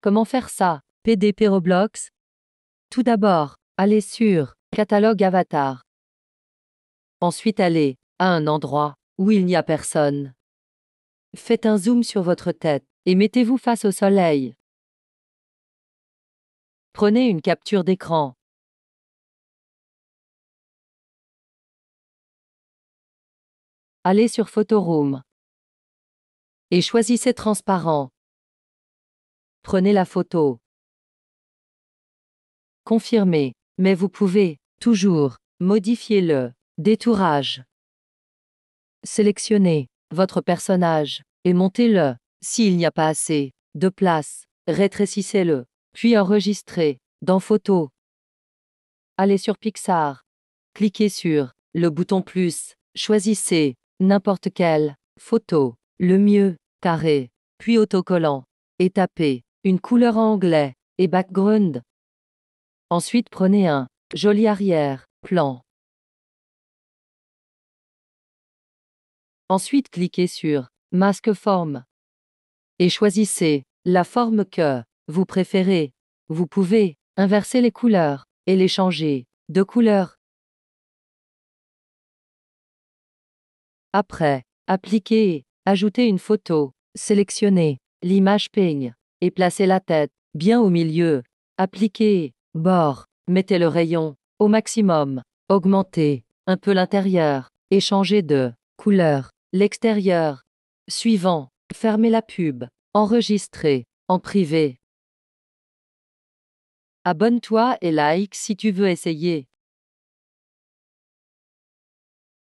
Comment faire ça PDP Roblox Tout d'abord, allez sur Catalogue Avatar. Ensuite allez à un endroit où il n'y a personne. Faites un zoom sur votre tête et mettez-vous face au soleil. Prenez une capture d'écran. Allez sur Photoroom et choisissez transparent. Prenez la photo. Confirmez. Mais vous pouvez, toujours, modifier le détourage. Sélectionnez votre personnage et montez-le. S'il n'y a pas assez de place, rétrécissez-le, puis enregistrez dans Photo. Allez sur Pixar. Cliquez sur le bouton plus, choisissez n'importe quelle photo, le mieux, carré, puis autocollant, et tapez une couleur en anglais, et background. Ensuite prenez un joli arrière-plan. Ensuite cliquez sur Masque forme et choisissez la forme que vous préférez. Vous pouvez inverser les couleurs et les changer de couleur. Après, appliquez, ajoutez une photo, sélectionnez l'image peigne et placez la tête bien au milieu. Appliquez, bord, mettez le rayon au maximum, augmentez un peu l'intérieur et changez de couleur l'extérieur. Suivant, fermez la pub, enregistrez en privé. Abonne-toi et like si tu veux essayer.